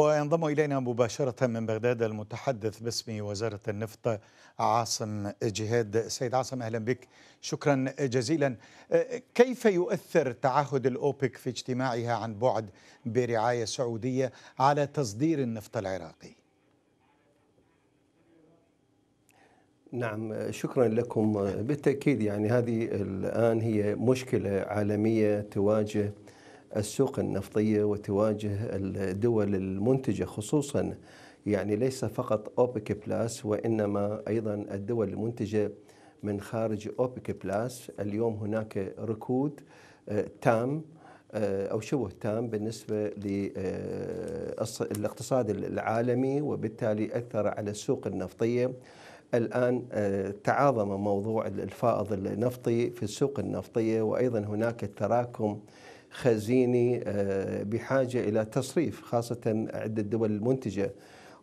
وينضم إلينا مباشرة من بغداد المتحدث باسم وزارة النفط عاصم جهاد سيد عاصم أهلا بك شكرا جزيلا أه، كيف يؤثر تعهد الأوبك في اجتماعها عن بعد برعاية سعودية على تصدير النفط العراقي نعم شكرا لكم بالتأكيد يعني هذه الآن هي مشكلة عالمية تواجه السوق النفطية وتواجه الدول المنتجة خصوصا يعني ليس فقط أوبك بلاس وإنما أيضا الدول المنتجة من خارج أوبك بلاس اليوم هناك ركود آه، تام آه، أو شبه تام بالنسبة للاقتصاد آه، العالمي وبالتالي أثر على السوق النفطية الآن تعاظم موضوع الفائض النفطي في السوق النفطية وأيضا هناك تراكم خزيني آه، بحاجة إلى تصريف خاصة عدة دول المنتجة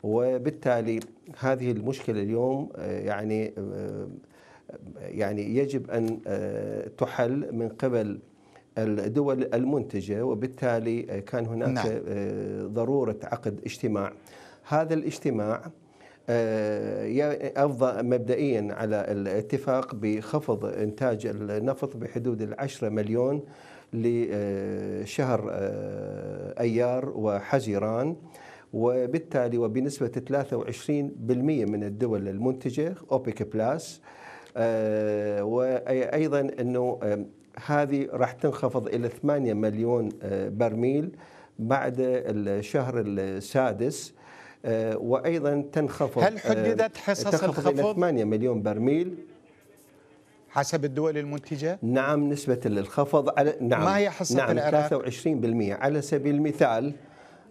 وبالتالي هذه المشكلة اليوم آه، يعني آه، يعني يجب أن تحل من قبل الدول المنتجة وبالتالي كان هناك نعم. ضرورة عقد اجتماع هذا الاجتماع أرضى آه، مبدئيا على الاتفاق بخفض إنتاج النفط بحدود العشرة مليون لشهر آه، أيار وحزيران وبالتالي وبنسبة 23% من الدول المنتجة أوبيك بلاس آه، وأيضا أنه هذه راح تنخفض إلى 8 مليون برميل بعد الشهر السادس آه، وايضا تنخفض هل حددت آه، حصص الخفض؟ 8 مليون برميل حسب الدول المنتجة؟ نعم نسبة للخفض على نعم ما هي حصة نعم العراق؟ 23% على سبيل المثال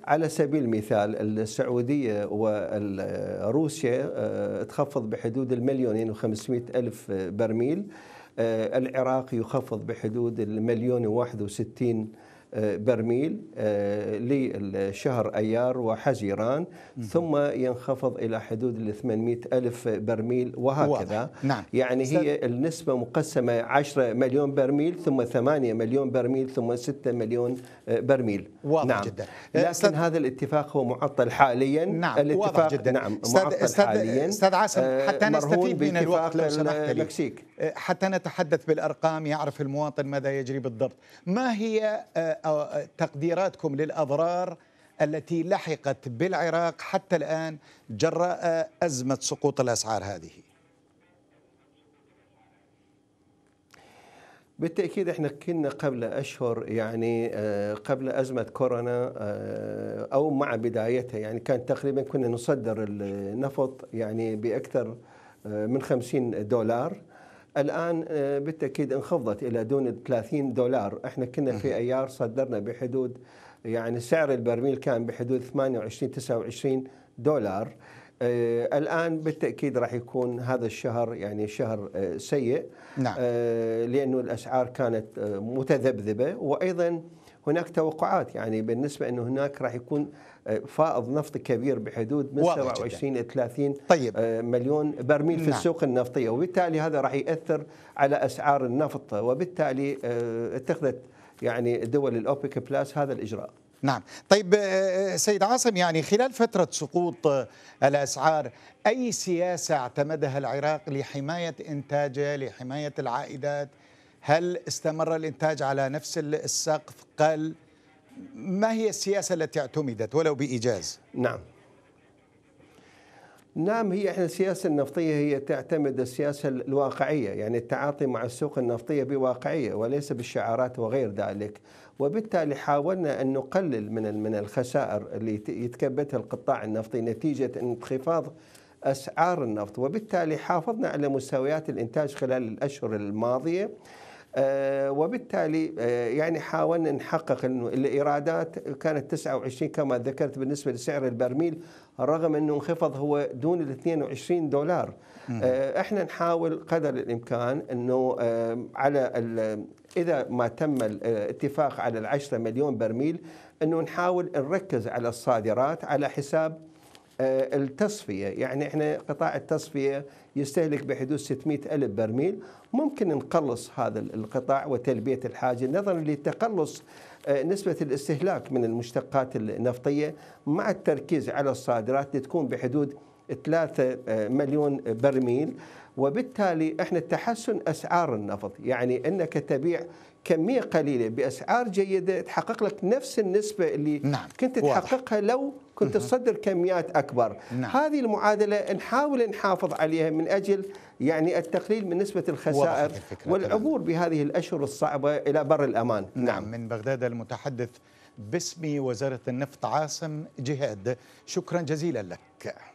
على سبيل المثال السعودية وروسيا آه، تخفض بحدود المليونين و500 ألف برميل العراق يخفض بحدود المليون وواحد وستين برميل آه، لشهر أيار وحزيران ثم ينخفض إلى حدود ال 800 ألف برميل وهكذا واضح. نعم. يعني هي النسبة مقسمة 10 مليون برميل ثم 8 مليون برميل ثم 6 مليون آه، برميل واضح نعم. جدا لكن هذا الاتفاق هو معطل حاليا نعم الاتفاق واضح جدا نعم معطل استاذ حاليا استاذ عاصم آه، حتى نستفيد من الوقت لو سمحت لي حتى نتحدث بالأرقام يعرف المواطن ماذا يجري بالضبط ما هي تقديراتكم للأضرار التي لحقت بالعراق حتى الآن جراء أزمة سقوط الأسعار هذه بالتأكيد احنا كنا قبل أشهر يعني آه، قبل أزمة كورونا آه، أو مع بدايتها يعني كان تقريبا كنا نصدر النفط يعني بأكثر آه، من 50 دولار الآن آه، بالتأكيد انخفضت إلى دون 30 دولار إحنا كنا في أيار صدرنا بحدود يعني سعر البرميل كان بحدود 28 29 دولار آه، الآن بالتأكيد راح يكون هذا الشهر يعني شهر آه، سيء نعم. لأنه الأسعار كانت متذبذبة وأيضا هناك توقعات يعني بالنسبة أنه هناك راح يكون آه، فائض نفط كبير بحدود من 27 إلى 30 طيب. آه، مليون برميل نعم. في السوق النفطية وبالتالي هذا راح يأثر على أسعار النفط وبالتالي آه، اتخذت يعني دول الأوبك بلاس هذا الإجراء نعم طيب سيد عاصم يعني خلال فترة سقوط الأسعار أي سياسة اعتمدها العراق لحماية إنتاجه لحماية العائدات هل استمر الإنتاج على نفس السقف قل ما هي السياسة التي اعتمدت ولو بإيجاز نعم نعم هي احنا السياسه النفطيه هي تعتمد السياسه الواقعيه يعني التعاطي مع السوق النفطيه بواقعيه وليس بالشعارات وغير ذلك وبالتالي حاولنا ان نقلل من من الخسائر اللي يتكبتها القطاع النفطي نتيجه انخفاض اسعار النفط وبالتالي حافظنا على مستويات الانتاج خلال الاشهر الماضيه آه، وبالتالي آه، يعني حاولنا نحقق انه الايرادات كانت 29 كما ذكرت بالنسبه لسعر البرميل رغم انه انخفض هو دون ال 22 دولار آه، احنا نحاول قدر الامكان انه على اذا ما تم الاتفاق على ال 10 مليون برميل انه نحاول نركز على الصادرات على حساب آه، التصفية يعني إحنا قطاع التصفية يستهلك بحدود 600 ألف برميل ممكن نقلص هذا القطاع وتلبية الحاجة نظرا لتقلص آه، نسبة الاستهلاك من المشتقات النفطية مع التركيز على الصادرات لتكون بحدود 3 آه، مليون برميل وبالتالي احنا تحسن اسعار النفط يعني انك تبيع كميه قليله باسعار جيده تحقق لك نفس النسبه اللي نعم. كنت تحققها لو كنت تصدر كميات اكبر نعم. هذه المعادله نحاول نحافظ عليها من اجل يعني التقليل من نسبه الخسائر والعبور طبعا. بهذه الاشهر الصعبه الى بر الامان نعم, نعم. من بغداد المتحدث باسم وزاره النفط عاصم جهاد شكرا جزيلا لك